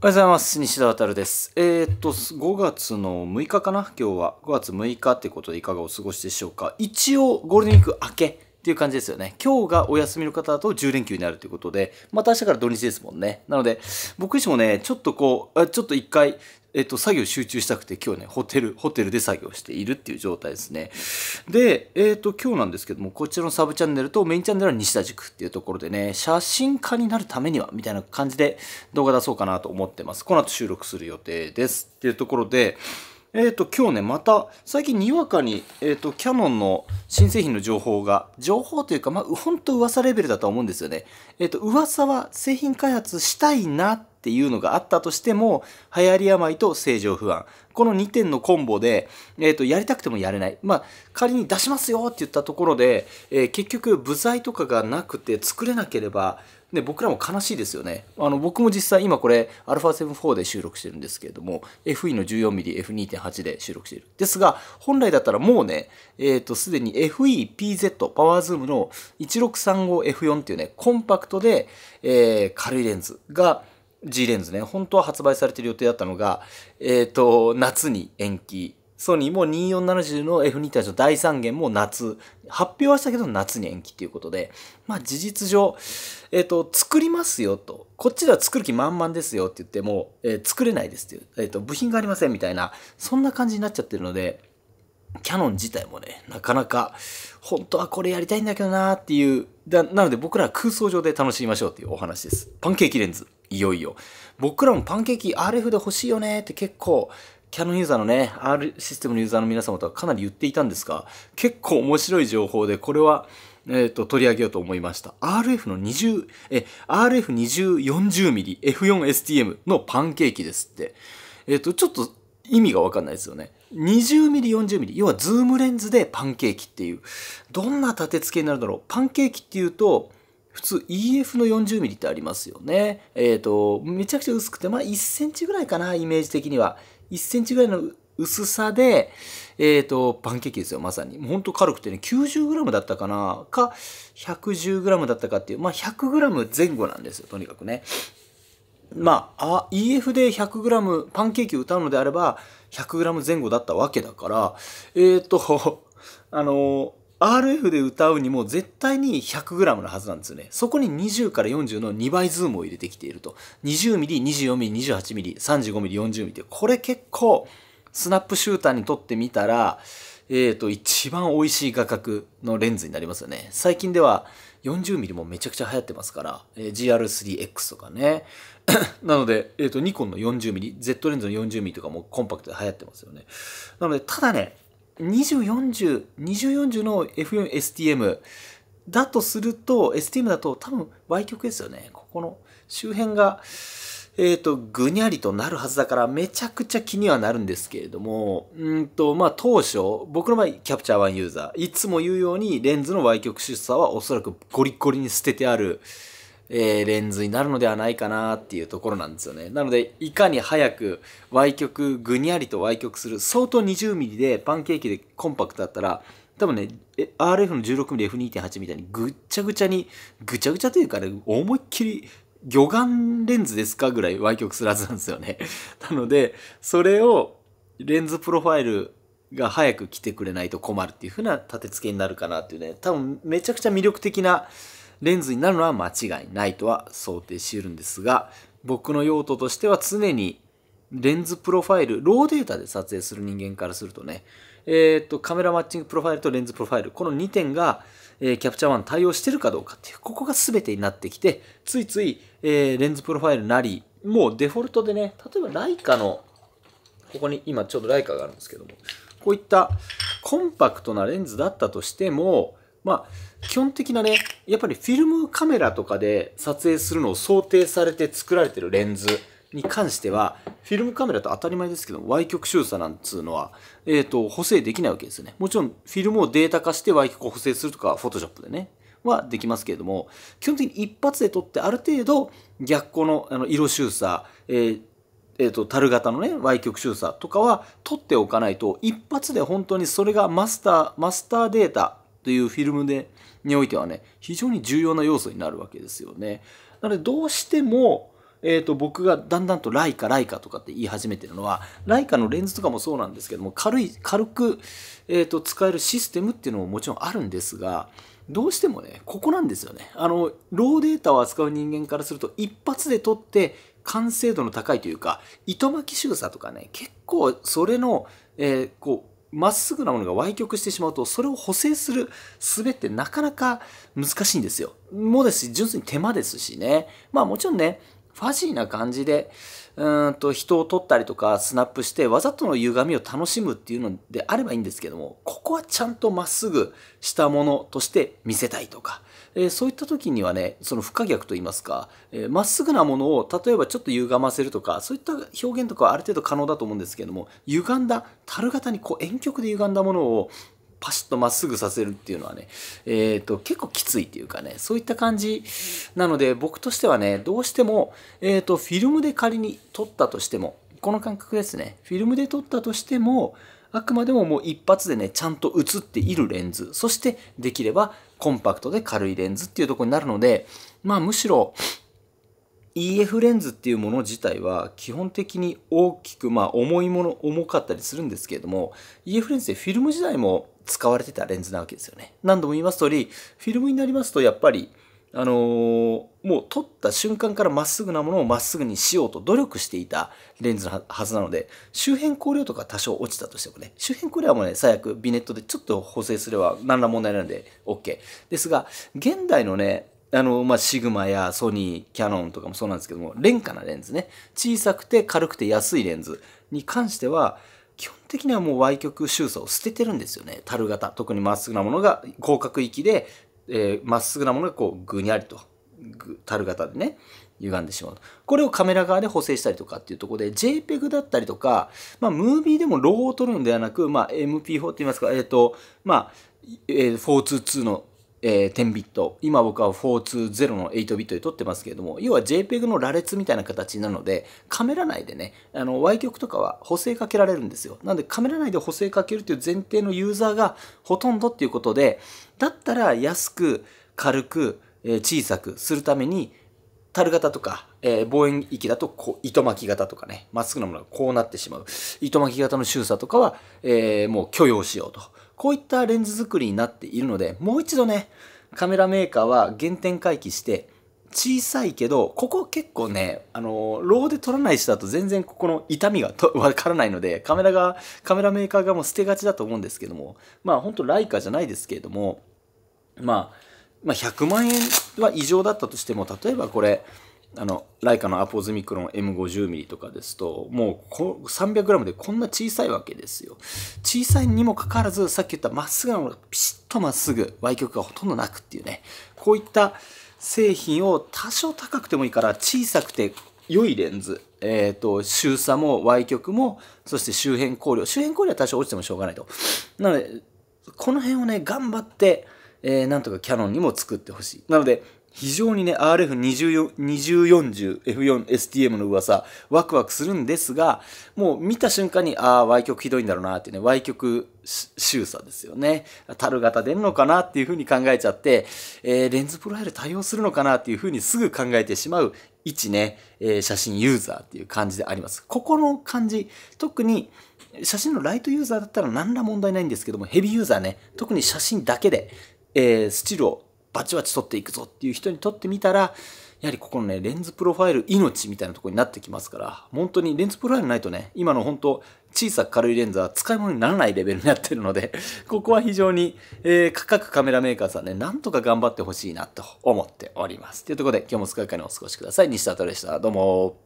おはようございます。西田渉です。えー、っと、5月の6日かな今日は。5月6日ってことでいかがお過ごしでしょうか一応、ゴールデンウィーク明けっていう感じですよね。今日がお休みの方だと10連休になるということで、また明日から土日ですもんね。なので、僕自身もね、ちょっとこう、ちょっと一回、えっと、作業集中したくて今日ね、ホテル、ホテルで作業しているっていう状態ですね。で、えっと、今日なんですけども、こちらのサブチャンネルとメインチャンネルは西田塾っていうところでね、写真家になるためには、みたいな感じで動画出そうかなと思ってます。この後収録する予定ですっていうところで、えっ、ー、と、今日ね、また、最近にわかに、えっ、ー、と、キャノンの新製品の情報が、情報というか、まあ、ほんと噂レベルだと思うんですよね。えっ、ー、と、噂は製品開発したいなっっていうのがあったとしても、流行り病と正常不安。この2点のコンボで、えっ、ー、と、やりたくてもやれない。まあ、仮に出しますよって言ったところで、えー、結局、部材とかがなくて作れなければ、ね、僕らも悲しいですよね。あの、僕も実際今これ、α7-4 で収録してるんですけれども、FE の 14mm、F2.8 で収録している。ですが、本来だったらもうね、えっ、ー、と、すでに FE-PZ、パワーズームの 1635F4 っていうね、コンパクトで、えー、軽いレンズが、G レンズね、本当は発売されてる予定だったのが、えっ、ー、と、夏に延期。ソニーも2470の F2 対象第3弦も夏、発表はしたけど夏に延期っていうことで、まあ事実上、えっ、ー、と、作りますよと、こっちでは作る気満々ですよって言っても、えー、作れないですっていう、えっ、と、部品がありませんみたいな、そんな感じになっちゃってるので、キャノン自体もね、なかなか、本当はこれやりたいんだけどなーっていう、だなので僕らは空想上で楽しみましょうっていうお話です。パンケーキレンズ。いよいよ。僕らもパンケーキ RF で欲しいよねって結構、キャノンユーザーのね、R システムのユーザーの皆様とはかなり言っていたんですが、結構面白い情報で、これは、えっ、ー、と、取り上げようと思いました。RF の20、え、RF2040mm F4STM のパンケーキですって。えっ、ー、と、ちょっと意味がわかんないですよね。20mm、40mm、要はズームレンズでパンケーキっていう。どんな立て付けになるだろう。パンケーキっていうと、普通 EF の 40mm ってありますよね。えっ、ー、と、めちゃくちゃ薄くて、まあ1センチぐらいかな、イメージ的には。1センチぐらいの薄さで、えっ、ー、と、パンケーキですよ、まさに。ほんと軽くてね、90g だったかな、か、110g だったかっていう、まあ 100g 前後なんですよ、とにかくね。まあ、あ EF で 100g パンケーキを歌うのであれば 100g 前後だったわけだからえっ、ー、とあの RF で歌うにも絶対に 100g のはずなんですよね。そこに20から40の2倍ズームを入れてきていると。20mm、24mm、28mm、35mm、40mm って、これ結構スナップシューターにとってみたら、えっ、ー、と、一番美味しい画角のレンズになりますよね。最近では 40mm もめちゃくちゃ流行ってますから、えー、GR3X とかね。なので、えっ、ー、と、ニコンの 40mm、Z レンズの 40mm とかもコンパクトで流行ってますよね。なので、ただね、2040、2040の F4STM だとすると、STM だと多分 Y 曲ですよね。ここの周辺が、えっ、ー、と、ぐにゃりとなるはずだから、めちゃくちゃ気にはなるんですけれども、うんと、まあ当初、僕の場合、キャプチャー1ユーザー、いつも言うようにレンズの Y 曲出差はおそらくゴリゴリに捨ててある、えー、レンズになるのではないかなっていうところなんですよね。なので、いかに早く歪曲、ぐにゃりと歪曲する、相当 20mm でパンケーキでコンパクトだったら、多分ね、RF の 16mm、F2.8 みたいにぐっちゃぐちゃに、ぐちゃぐちゃというかね、思いっきり魚眼レンズですかぐらい歪曲するはずなんですよね。なので、それをレンズプロファイルが早く来てくれないと困るっていう風な立て付けになるかなっていうね、多分めちゃくちゃ魅力的な、レンズになるのは間違いないとは想定しているんですが、僕の用途としては常にレンズプロファイル、ローデータで撮影する人間からするとね、えっ、と、カメラマッチングプロファイルとレンズプロファイル、この2点が、えー、キャプチャー1対応してるかどうかっていう、ここが全てになってきて、ついつい、えー、レンズプロファイルなり、もうデフォルトでね、例えばライカの、ここに今ちょうどライカがあるんですけども、こういったコンパクトなレンズだったとしても、まあ、基本的なね、やっぱりフィルムカメラとかで撮影するのを想定されて作られてるレンズに関しては、フィルムカメラと当たり前ですけど、Y 極周差なんつうのは、えっ、ー、と、補正できないわけですよね。もちろん、フィルムをデータ化して Y 極を補正するとか、フォトショップでね、はできますけれども、基本的に一発で撮ってある程度、逆光のあの色周差、えーえーと、樽型のね Y 極周差とかは取っておかないと一発で本当にそれがマスターマスターデータというフィルムでにおいてはね非常に重要な要素になるわけですよね。なのでどうしてもえー、と僕がだんだんとライカライカとかって言い始めてるのはライカのレンズとかもそうなんですけども軽い軽く、えー、と使えるシステムっていうのももちろんあるんですがどうしてもねここなんですよねあのローデータを扱う人間からすると一発で撮って完成度の高いというか糸巻き仕草とかね結構それの、えー、こうまっすぐなものが歪曲してしまうとそれを補正する術ってなかなか難しいんですよ。もですし純粋に手間ですしねまあもちろんねファジーな感じでうんと人を取ったりとかスナップしてわざとの歪みを楽しむっていうのであればいいんですけどもここはちゃんとまっすぐしたものとして見せたいとかえー、そういった時にはねその不可逆といいますかま、えー、っすぐなものを例えばちょっと歪ませるとかそういった表現とかはある程度可能だと思うんですけども歪んだ樽型にこう遠曲で歪んだものをパシッとまっすぐさせるっていうのはね、えーと、結構きついっていうかねそういった感じなので僕としてはねどうしても、えーと、とフィルムで仮に撮ったとしてもこの感覚ですねフィルムで撮ったとしてもあくまでももう一発でねちゃんと映っているレンズそしてできればコンパクトで軽いレンズっていうとこになるので、まあむしろ EF レンズっていうもの自体は基本的に大きく、まあ重いもの、重かったりするんですけれども、EF レンズってフィルム時代も使われてたレンズなわけですよね。何度も言います通り、フィルムになりますとやっぱりあのー、もう撮った瞬間からまっすぐなものをまっすぐにしようと努力していたレンズのはずなので、周辺光量とか多少落ちたとしてもね、周辺光量はもうね、最悪ビネットでちょっと補正すれば何ら問題ないので OK。ですが、現代のね、あの、まあ、シグマやソニー、キヤノンとかもそうなんですけども、廉価なレンズね、小さくて軽くて安いレンズに関しては、基本的にはもう歪曲収差を捨ててるんですよね。樽型。特にまっすぐなものが広角域でえー、まっすぐなものがこうぐにゃりと樽型でね歪んでしまうこれをカメラ側で補正したりとかっていうところで JPEG だったりとか、まあ、ムービーでもローを取るんではなく、まあ、MP4 って言いますかえっ、ー、とまあ、えー、422のえー、10ビット。今僕は420の8ビットで撮ってますけれども、要は JPEG の羅列みたいな形なので、カメラ内でね、あの、Y 曲とかは補正かけられるんですよ。なんでカメラ内で補正かけるという前提のユーザーがほとんどっていうことで、だったら安く、軽く、えー、小さくするために、樽型とか、えー、望遠域だとこう糸巻き型とかね、まっすぐなものがこうなってしまう。糸巻き型の収差とかは、えー、もう許容しようと。こういったレンズ作りになっているので、もう一度ね、カメラメーカーは原点回帰して、小さいけど、ここ結構ね、あの、ローで撮らない人だと全然ここの痛みが わからないので、カメラが、カメラメーカーがもう捨てがちだと思うんですけども、まあ本当ライカじゃないですけれども、まあ、まあ、100万円は異常だったとしても、例えばこれ、あの、ライカのアポズミクロン M50mm とかですと、もう 300g でこんな小さいわけですよ。小さいにもかかわらず、さっき言ったまっすぐなのピシッとまっすぐ、Y 極がほとんどなくっていうね、こういった製品を多少高くてもいいから小さくて良いレンズ、えっ、ー、と、周差も Y 極も、そして周辺光量、周辺光量は多少落ちてもしょうがないと。なので、この辺をね、頑張って、えー、なんとかキャノンにも作ってほしい。なので、非常にね、RF2040F4STM の噂、ワクワクするんですが、もう見た瞬間に、ああ、Y 曲ひどいんだろうなってね、Y 曲収差ですよね。樽型出るのかなっていうふうに考えちゃって、えー、レンズプロファイル対応するのかなっていうふうにすぐ考えてしまう一ね、えー、写真ユーザーっていう感じであります。ここの感じ、特に写真のライトユーザーだったら何ら問題ないんですけども、ヘビーユーザーね、特に写真だけで、えー、スチルをバチバチ取っていくぞっていう人にとってみたら、やはりここのね、レンズプロファイル命みたいなとこになってきますから、本当にレンズプロファイルないとね、今の本当小さく軽いレンズは使い物にならないレベルになってるので、ここは非常に、えー、各カメラメーカーさんね、なんとか頑張ってほしいなと思っております。というところで今日もお疲れかにお過ごしください。西田とでした。どうも。